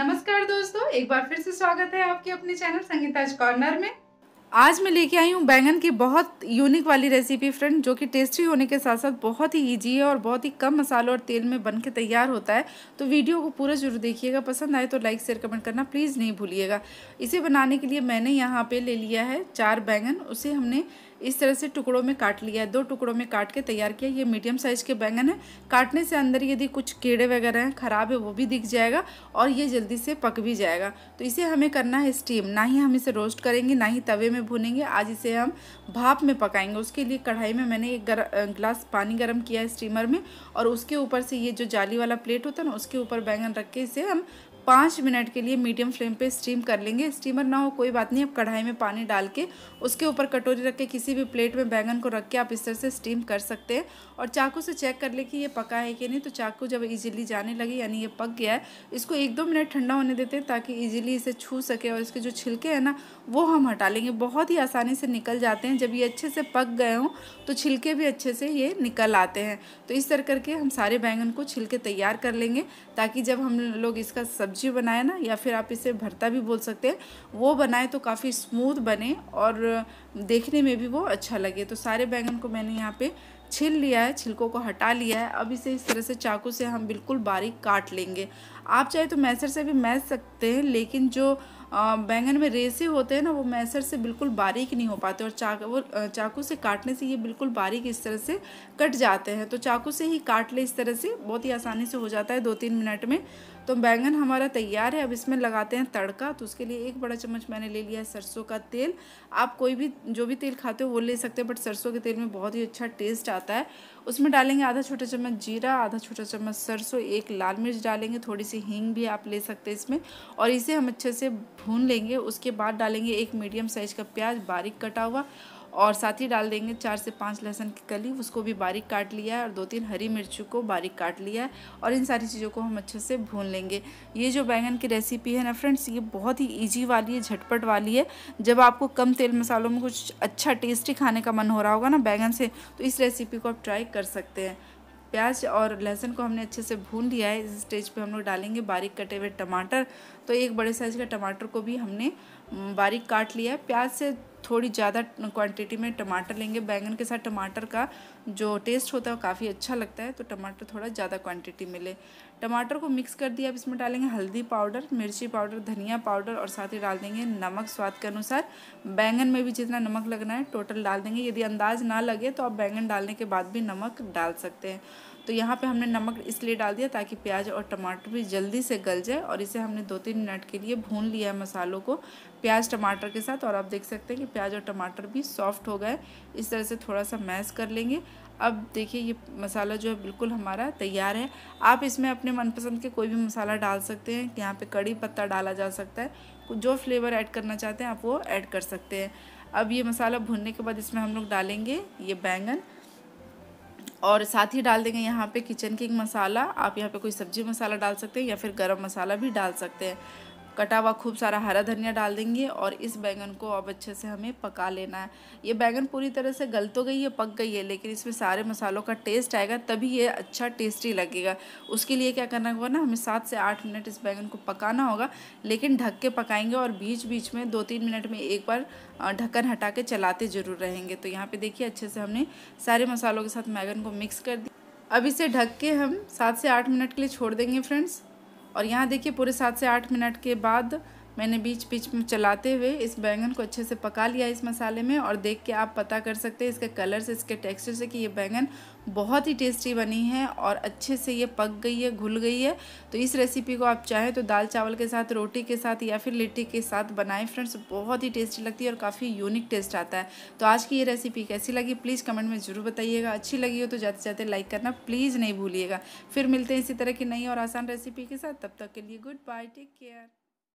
नमस्कार दोस्तों एक बार फिर से स्वागत है आपके अपने चैनल संगीताज कॉर्नर में आज मैं लेके आई हूँ बैंगन की बहुत यूनिक वाली रेसिपी फ्रेंड जो कि टेस्टी होने के साथ साथ बहुत ही इजी है और बहुत ही कम मसालों और तेल में बन के तैयार होता है तो वीडियो को पूरा जरूर देखिएगा पसंद आए तो लाइक शेयर कमेंट करना प्लीज़ नहीं भूलिएगा इसे बनाने के लिए मैंने यहाँ पे ले लिया है चार बैंगन उसे हमने इस तरह से टुकड़ों में काट लिया है दो टुकड़ों में काट के तैयार किया ये मीडियम साइज़ के बैंगन है काटने से अंदर यदि कुछ कीड़े वगैरह हैं ख़राब है वो भी दिख जाएगा और ये जल्दी से पक भी जाएगा तो इसे हमें करना है स्टीम ना ही हम इसे रोस्ट करेंगे ना ही तवे में भुनेंगे आज इसे हम भाप में पकाएंगे उसके लिए कढ़ाई में मैंने एक गर, ग्लास पानी गर्म किया है स्टीमर में और उसके ऊपर से ये जो जाली वाला प्लेट होता है ना उसके ऊपर बैंगन रख के इसे हम पाँच मिनट के लिए मीडियम फ्लेम पे स्टीम कर लेंगे स्टीमर ना हो कोई बात नहीं आप कढ़ाई में पानी डाल के उसके ऊपर कटोरी रख के किसी भी प्लेट में बैंगन को रख के आप इस तरह से स्टीम कर सकते हैं और चाकू से चेक कर ले कि ये पका है कि नहीं तो चाकू जब ईजिली जाने लगे यानी ये पक गया है इसको एक दो मिनट ठंडा होने देते हैं ताकि ईजिली इसे छू सके और इसके जो छिलके हैं ना वो हम हटा लेंगे बहुत ही आसानी से निकल जाते हैं जब ये अच्छे से पक गए हों तो छिलके भी अच्छे से ये निकल आते हैं तो इस तरह करके हम सारे बैंगन को छिलके तैयार कर लेंगे ताकि जब हम लोग इसका सब्जी सब्जी बनाए ना या फिर आप इसे भरता भी बोल सकते हैं वो बनाए तो काफ़ी स्मूथ बने और देखने में भी वो अच्छा लगे तो सारे बैंगन को मैंने यहाँ पे छिल लिया है छिलकों को हटा लिया है अब इसे इस तरह से चाकू से हम बिल्कुल बारीक काट लेंगे आप चाहे तो मैसर से भी मैस सकते हैं लेकिन जो बैंगन में रेसे होते हैं ना वो मैसर से बिल्कुल बारीक नहीं हो पाते और चाक वो चाकू से काटने से ये बिल्कुल बारीक इस तरह से कट जाते हैं तो चाकू से ही काट ले इस तरह से बहुत ही आसानी से हो जाता है दो तीन मिनट में तो बैंगन हमारा तैयार है अब इसमें लगाते हैं तड़का तो उसके लिए एक बड़ा चम्मच मैंने ले लिया है सरसों का तेल आप कोई भी जो भी तेल खाते हो वो ले सकते हैं बट सरसों के तेल में बहुत ही अच्छा टेस्ट आता है उसमें डालेंगे आधा छोटा चम्मच जीरा आधा छोटा चम्मच सरसों एक लाल मिर्च डालेंगे थोड़ी सी हींग भी आप ले सकते हैं इसमें और इसे हम अच्छे से भून लेंगे उसके बाद डालेंगे एक मीडियम साइज़ का प्याज बारीक कटा हुआ और साथ ही डाल देंगे चार से पाँच लहसुन की कली उसको भी बारीक काट लिया है और दो तीन हरी मिर्ची को बारीक काट लिया है और इन सारी चीज़ों को हम अच्छे से भून लेंगे ये जो बैंगन की रेसिपी है ना फ्रेंड्स ये बहुत ही ईजी वाली है झटपट वाली है जब आपको कम तेल मसालों में कुछ अच्छा टेस्टी खाने का मन हो रहा होगा ना बैंगन से तो इस रेसिपी को आप ट्राई कर सकते हैं प्याज और लहसुन को हमने अच्छे से भून लिया है इस स्टेज पे हम लोग डालेंगे बारीक कटे हुए टमाटर तो एक बड़े साइज़ का टमाटर को भी हमने बारीक काट लिया है प्याज से थोड़ी ज़्यादा क्वांटिटी में टमाटर लेंगे बैंगन के साथ टमाटर का जो टेस्ट होता है वो काफ़ी अच्छा लगता है तो टमाटर थोड़ा ज़्यादा क्वांटिटी में ले टमाटर को मिक्स कर दिया अब इसमें डालेंगे हल्दी पाउडर मिर्ची पाउडर धनिया पाउडर और साथ ही डाल देंगे नमक स्वाद के अनुसार बैंगन में भी जितना नमक लगना है टोटल डाल देंगे यदि अंदाज ना लगे तो आप बैंगन डालने के बाद भी नमक डाल सकते हैं तो यहाँ पे हमने नमक इसलिए डाल दिया ताकि प्याज और टमाटर भी जल्दी से गल जाए और इसे हमने दो तीन मिनट के लिए भून लिया है मसालों को प्याज टमाटर के साथ और आप देख सकते हैं कि प्याज और टमाटर भी सॉफ्ट हो गए इस तरह से थोड़ा सा मैश कर लेंगे अब देखिए ये मसाला जो है बिल्कुल हमारा तैयार है आप इसमें अपने मनपसंद के कोई भी मसाला डाल सकते हैं यहाँ पे कड़ी पत्ता डाला जा सकता है जो फ्लेवर ऐड करना चाहते हैं आप वो ऐड कर सकते हैं अब ये मसाला भुनने के बाद इसमें हम लोग डालेंगे ये बैंगन और साथ ही डाल देंगे यहाँ पे किचन किंग मसाला आप यहाँ पे कोई सब्जी मसाला डाल सकते हैं या फिर गरम मसाला भी डाल सकते हैं कटा हुआ खूब सारा हरा धनिया डाल देंगे और इस बैंगन को अब अच्छे से हमें पका लेना है ये बैंगन पूरी तरह से गल तो गई है पक गई है लेकिन इसमें सारे मसालों का टेस्ट आएगा तभी ये अच्छा टेस्टी लगेगा उसके लिए क्या करना होगा ना हमें सात से आठ मिनट इस बैंगन को पकाना होगा लेकिन ढक के पकाएंगे और बीच बीच में दो तीन मिनट में एक बार ढक्कन हटा के चलाते ज़रूर रहेंगे तो यहाँ पर देखिए अच्छे से हमने सारे मसालों के साथ बैंगन को मिक्स कर दिया अब इसे ढक के हम सात से आठ मिनट के लिए छोड़ देंगे फ्रेंड्स और यहाँ देखिए पूरे सात से आठ मिनट के बाद मैंने बीच बीच में चलाते हुए इस बैंगन को अच्छे से पका लिया इस मसाले में और देख के आप पता कर सकते हैं इसके कलर से इसके टेक्सचर से कि ये बैंगन बहुत ही टेस्टी बनी है और अच्छे से ये पक गई है घुल गई है तो इस रेसिपी को आप चाहें तो दाल चावल के साथ रोटी के साथ या फिर लिट्टी के साथ बनाएं फ्रेंड्स बहुत ही टेस्टी लगती है और काफ़ी यूनिक टेस्ट आता है तो आज की ये रेसिपी कैसी लगी प्लीज़ कमेंट में ज़रूर बताइएगा अच्छी लगी हो तो जाते जाते लाइक करना प्लीज़ नहीं भूलिएगा फिर मिलते हैं इसी तरह की नई और आसान रेसिपी के साथ तब तक के लिए गुड बाय टेक केयर